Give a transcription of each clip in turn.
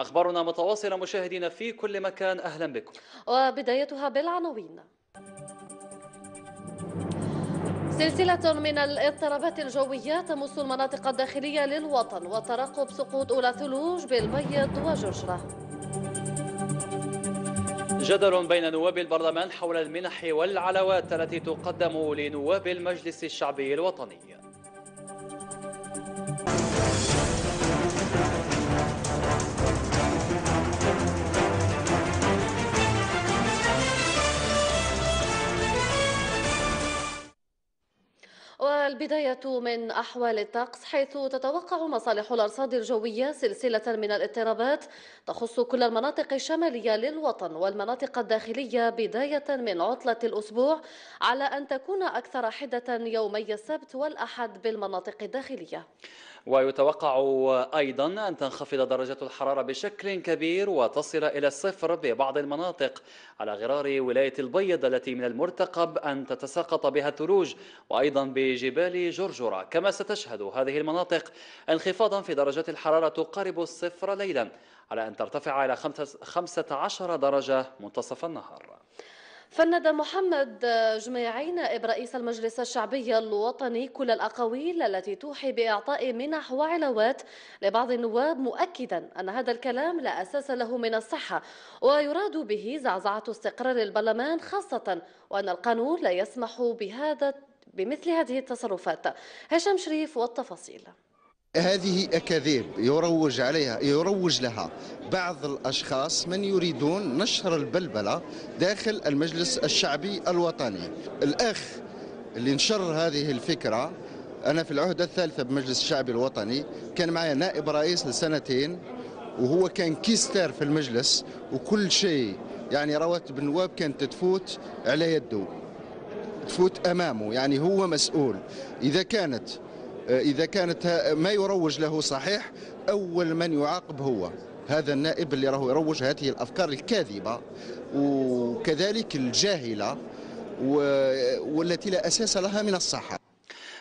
أخبارنا متواصلة مشاهدينا في كل مكان أهلا بكم وبدايتها بالعناوين سلسلة من الاضطرابات الجوية تمس المناطق الداخلية للوطن وترقب سقوط أولى ثلوج بالبيض وجرجرة جدل بين نواب البرلمان حول المنح والعلاوات التي تقدم لنواب المجلس الشعبي الوطني والبداية من أحوال الطقس حيث تتوقع مصالح الأرصاد الجوية سلسلة من الاضطرابات تخص كل المناطق الشمالية للوطن والمناطق الداخلية بداية من عطلة الأسبوع على أن تكون أكثر حدة يومي السبت والأحد بالمناطق الداخلية ويتوقع أيضا أن تنخفض درجة الحرارة بشكل كبير وتصل إلى الصفر ببعض المناطق على غرار ولاية البيض التي من المرتقب أن تتساقط بها الثلوج وأيضا بجبال جرجرة كما ستشهد هذه المناطق انخفاضا في درجة الحرارة تقارب الصفر ليلا على أن ترتفع إلى 15 درجة منتصف النهار فند محمد جميعي نائب رئيس المجلس الشعبي الوطني كل الأقاويل التي توحي بإعطاء منح وعلاوات لبعض النواب مؤكدا أن هذا الكلام لا أساس له من الصحة ويراد به زعزعة استقرار البرلمان خاصة وأن القانون لا يسمح بهذا بمثل هذه التصرفات هشام شريف والتفاصيل هذه أكاذيب يروج عليها يروج لها بعض الأشخاص من يريدون نشر البلبلة داخل المجلس الشعبي الوطني الأخ اللي نشر هذه الفكرة أنا في العهدة الثالثة بمجلس الشعبي الوطني كان معي نائب رئيس لسنتين وهو كان كيستر في المجلس وكل شيء يعني رواتب النواب كانت تفوت على يده تفوت أمامه يعني هو مسؤول إذا كانت آه، إذا كانت ما يروج له صحيح أول من يعاقب هو هذا النائب اللي راه يروج هذه الأفكار الكاذبة وكذلك الجاهلة والتي لا أساس لها من الصحة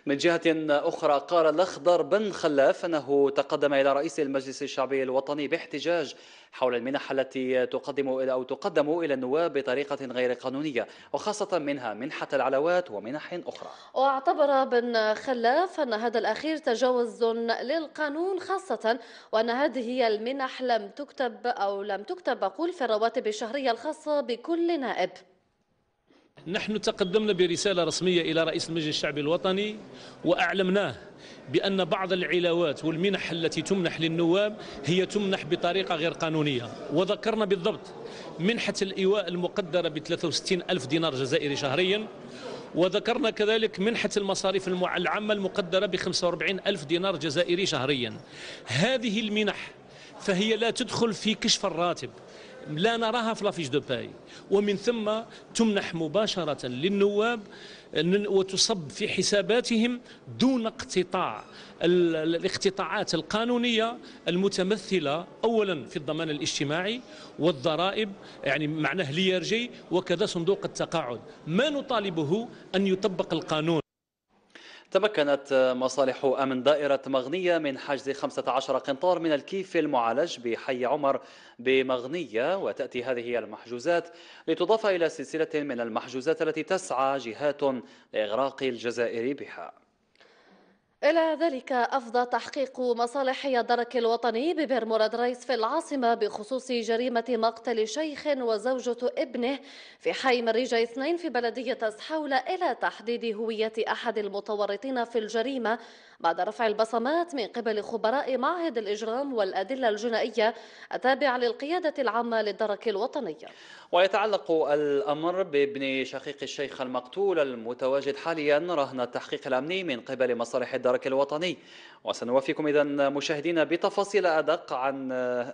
من جهة أخرى قال الأخضر بن خلاف أنه تقدم إلى رئيس المجلس الشعبي الوطني باحتجاج حول المنح التي تقدم إلى أو تقدم إلى النواب بطريقة غير قانونية وخاصة منها منحة العلاوات ومنح أخرى واعتبر بن خلاف أن هذا الأخير تجاوز للقانون خاصة وأن هذه المنح لم تكتب أو لم تكتب أقول في الرواتب الشهرية الخاصة بكل نائب نحن تقدمنا برسالة رسمية إلى رئيس المجلس الشعبي الوطني وأعلمناه بأن بعض العلاوات والمنح التي تمنح للنواب هي تمنح بطريقة غير قانونية وذكرنا بالضبط منحة الإيواء المقدرة ب 63 ألف دينار جزائري شهريا وذكرنا كذلك منحة المصاريف العامة المقدرة ب 45 ألف دينار جزائري شهريا هذه المنح فهي لا تدخل في كشف الراتب لا نراها في لافيش دو باي ومن ثم تمنح مباشرة للنواب وتصب في حساباتهم دون اقتطاع الاقتطاعات القانونية المتمثلة أولا في الضمان الاجتماعي والضرائب يعني معناه ليرجي وكذا صندوق التقاعد ما نطالبه أن يطبق القانون تمكنت مصالح أمن دائرة مغنية من حجز 15 قنطار من الكيف المعالج بحي عمر بمغنية وتأتي هذه المحجوزات لتضاف إلى سلسلة من المحجوزات التي تسعى جهات لإغراق الجزائر بها إلى ذلك أفضى تحقيق مصالح الدرك الوطني ببير مراد رئيس في العاصمة بخصوص جريمة مقتل شيخ وزوجة ابنه في حي مريجة 2 في بلدية سحولة إلى تحديد هوية أحد المتورطين في الجريمة بعد رفع البصمات من قبل خبراء معهد الإجرام والأدلة الجنائية التابع للقيادة العامة للدرك الوطني ويتعلق الأمر بابن شقيق الشيخ المقتول المتواجد حاليا رهن التحقيق الأمني من قبل مصالح الدرك الوطني وسنوافيكم إذا مشاهدينا بتفاصيل أدق عن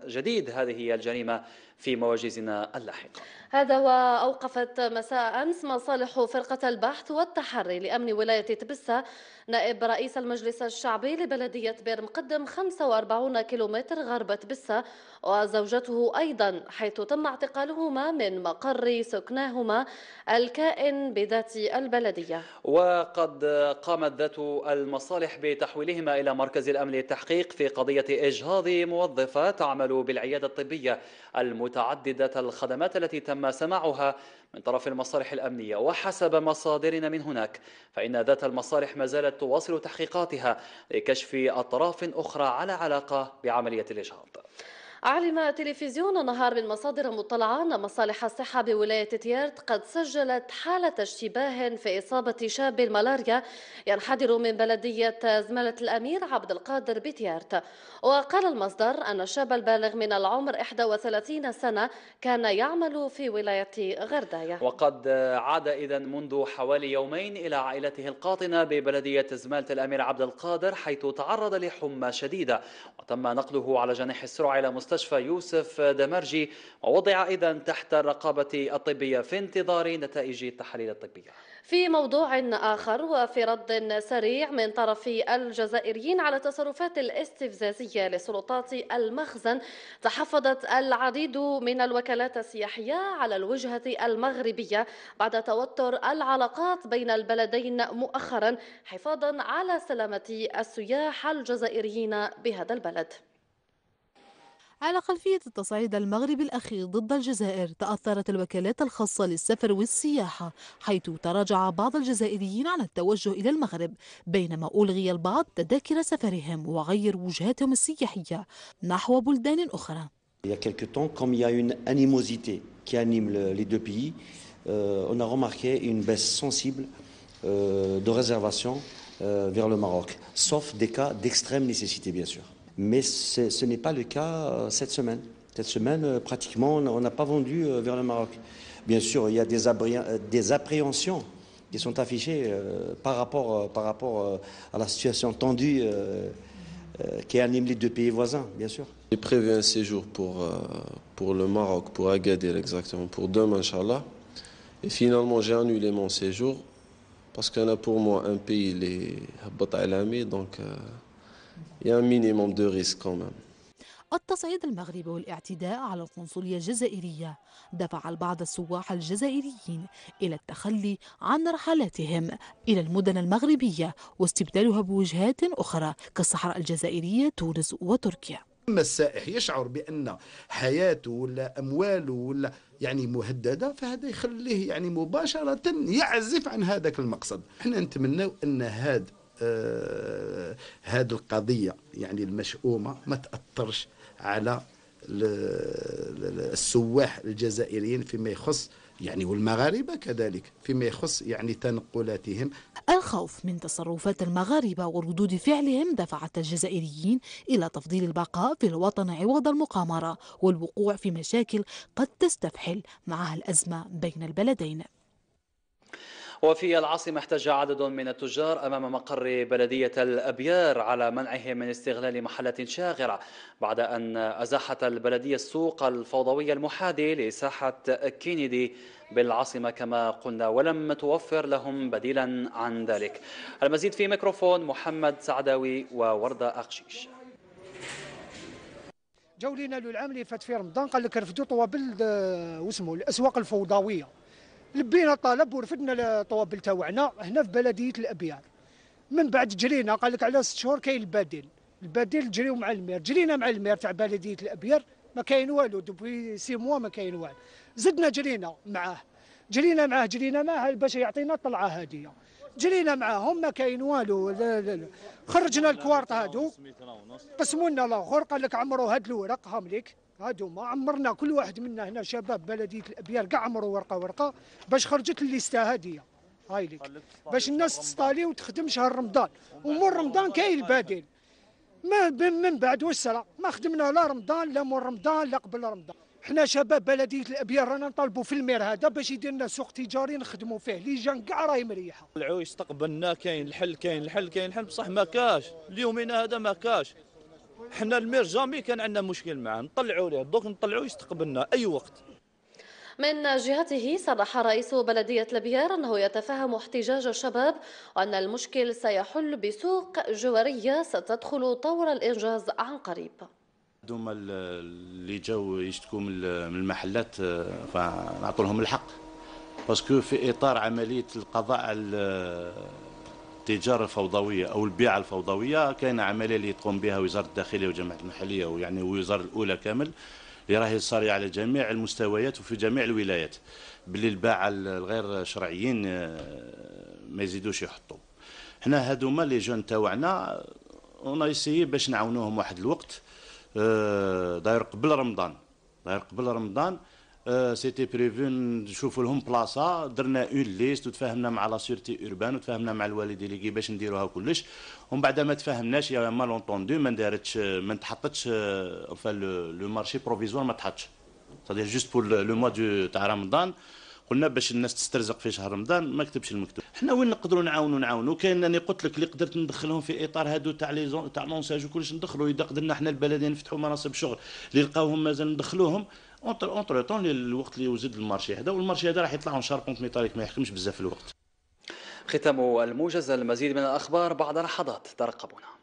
جديد هذه الجريمة في مواجزنا اللاحقة هذا وأوقفت مساء أمس مصالح فرقة البحث والتحري لأمن ولاية تبسة نائب رئيس المجلس الشعبي لبلدية بير مقدم 45 كيلومتر غرب تبسة وزوجته أيضا حيث تم اعتقالهما من من مقر سكناهما الكائن بذات البلدية وقد قامت ذات المصالح بتحويلهما إلى مركز الأمن للتحقيق في قضية إجهاض موظفة تعمل بالعيادة الطبية المتعددة الخدمات التي تم سماعها من طرف المصالح الأمنية وحسب مصادرنا من هناك فإن ذات المصالح ما زالت تواصل تحقيقاتها لكشف أطراف أخرى على علاقة بعملية الإجهاض أعلن تلفزيون نهار من مصادر مطلعة أن مصالح الصحة بولاية تيارت قد سجلت حالة اشتباه في إصابة شاب الملاريا ينحدر من بلدية زمالة الأمير عبد القادر بتيارت وقال المصدر أن الشاب البالغ من العمر 31 سنة كان يعمل في ولاية غردايا وقد عاد إذا منذ حوالي يومين إلى عائلته القاطنة ببلدية زمالة الأمير عبد القادر حيث تعرض لحمى شديدة وتم نقله على جناح السرعة إلى مستشفى مستشفى يوسف دمرجي ووضع ايضا تحت الرقابه الطبيه في انتظار نتائج التحاليل الطبيه. في موضوع آخر وفي رد سريع من طرف الجزائريين على تصرفات الاستفزازية لسلطات المخزن تحفظت العديد من الوكالات السياحية على الوجهة المغربية بعد توتر العلاقات بين البلدين مؤخرا حفاظا على سلامة السياح الجزائريين بهذا البلد على خلفية التصعيد المغربي الأخير ضد الجزائر تأثرت الوكالات الخاصة للسفر والسياحة حيث تراجع بعض الجزائريين عن التوجه إلى المغرب بينما ألغي البعض تذاكر سفرهم وغير وجهاتهم السياحية نحو بلدان أخرى Il y a temps, comme il y a une animosité qui anime le, les deux pays, euh, on a remarqué une baisse sensible euh, de réservations euh, vers le Maroc, sauf des cas d'extrême nécessité, bien sûr. mais ce n'est pas le cas euh, cette semaine. Cette semaine, euh, pratiquement, on n'a pas vendu euh, vers le Maroc. Bien sûr, il y a des, des appréhensions qui sont affichées par rapport, par rapport à la situation tendue qui anime les deux pays voisins, bien sûr. J'ai prévu un séjour pour, pour le Maroc, pour Agadir exactement, pour demain, Inch'Allah. Et finalement, j'ai annulé mon séjour parce qu'on a pour moi un pays, les Habbat donc... التصعيد المغربي والاعتداء على القنصلية الجزائرية دفع البعض السواح الجزائريين إلى التخلي عن رحلاتهم إلى المدن المغربية واستبدالها بوجهات أخرى كالصحراء الجزائرية تونس وتركيا أما السائح يشعر بأن حياته ولا أمواله ولا يعني مهددة فهذا يخليه يعني مباشرة يعزف عن هذاك المقصد احنا نتمنى أن هذا آه، هذه القضية يعني المشؤومة ما تأثرش على السواح الجزائريين فيما يخص يعني والمغاربة كذلك فيما يخص يعني تنقلاتهم الخوف من تصرفات المغاربة وردود فعلهم دفعت الجزائريين إلى تفضيل البقاء في الوطن عوض المقامرة والوقوع في مشاكل قد تستفحل معها الأزمة بين البلدين وفي العاصمة احتج عدد من التجار أمام مقر بلدية الأبيار على منعهم من استغلال محلات شاغرة بعد أن أزاحت البلدية السوق الفوضوي المحادي لساحة كينيدي بالعاصمة كما قلنا ولم توفر لهم بديلا عن ذلك المزيد في ميكروفون محمد سعداوي ووردة أقشيش جاو لينا للعام اللي فات في رمضان قال لك رفدوا طوابل آه، واسمه الاسواق الفوضويه لبينا الطلب ورفدنا الطوابل تاعنا هنا في بلديه الابيار من بعد جرينا قال لك على ست شهور كاين البديل البديل جريو مع المير جرينا مع المير تاع بلديه الابيار ما كاين والو دوبوي سي موا ما كاين والو زدنا جرينا معاه جرينا معاه جرينا معاه باش يعطينا طلعه هاديه جرينا معاهم ما كاين والو خرجنا الكوارت هادو قسموا لنا الاخر قال لك عمرو هاد الورق هامليك هادو ما عمرنا كل واحد منا هنا شباب بلديه الابيار كاع عمره ورقه ورقه باش خرجت الليسته هاديه هاي لك باش الناس تصطالي وتخدم شهر رمضان ومور رمضان كاين البديل ما من بعد واش ما خدمنا لا رمضان لا مور رمضان لا قبل رمضان حنا شباب بلديه الابيار رانا نطالبوا في المير هذا باش يدير لنا سوق تجاري نخدموا فيه اللي جان كاع راهي مريحه العويش استقبلنا كاين الحل كاين الحل كاين الحل بصح ما كاش اليومين هذا ما كاش حنا المير جامي كان عندنا مشكل معاه نطلعوا ليه دوك نطلعوا يستقبلنا اي وقت من جهته صرح رئيس بلدية لبيار أنه يتفهم احتجاج الشباب وأن المشكل سيحل بسوق جوارية ستدخل طور الإنجاز عن قريب هذوما اللي جاو يشتكوا من المحلات آه، فنعطوا لهم الحق باسكو في اطار عمليه القضاء على التجاره الفوضويه او البيعه الفوضويه كاين عمليه اللي تقوم بها وزاره الداخليه وجامعه المحليه ويعني الوزاره الاولى كامل اللي راهي صاريه على جميع المستويات وفي جميع الولايات باللي الباعه الغير شرعيين آه، ما يزيدوش يحطوا حنا هذوما لي جون تاوعنا اون ايسيي باش نعاونوهم واحد الوقت آه، داير قبل رمضان داير قبل رمضان سيتي بريفو نشوف لهم بلاصه درنا اون ليست وتفاهمنا مع لا سيرتي اوربان وتفاهمنا مع الوالي ديليغي باش نديروها كلش ومن بعد ما تفاهمناش يا مال ما دارتش ما تحطتش انفا لو مارشي بروفيزوار ما تحطش سادير جوست بور لو موا دو تاع رمضان قلنا باش الناس تسترزق في شهر رمضان ما كتبش المكتوب حنا وين نقدروا نعاونوا نعاونوا كاين راني قلت لك اللي قدرت ندخلهم في اطار هادو تاع لي تاع لونساج وكلش ندخلوا اذا قدرنا حنا البلدين نفتحوا مناصب شغل اللي لقاوهم مازال ندخلوهم اونتر اونتر طون الوقت اللي يزيد المارشي هذا والمارشي هذا راح يطلع ان شارب كونت ميتاليك ما يحكمش بزاف الوقت ختام الموجز المزيد من الاخبار بعد لحظات ترقبونا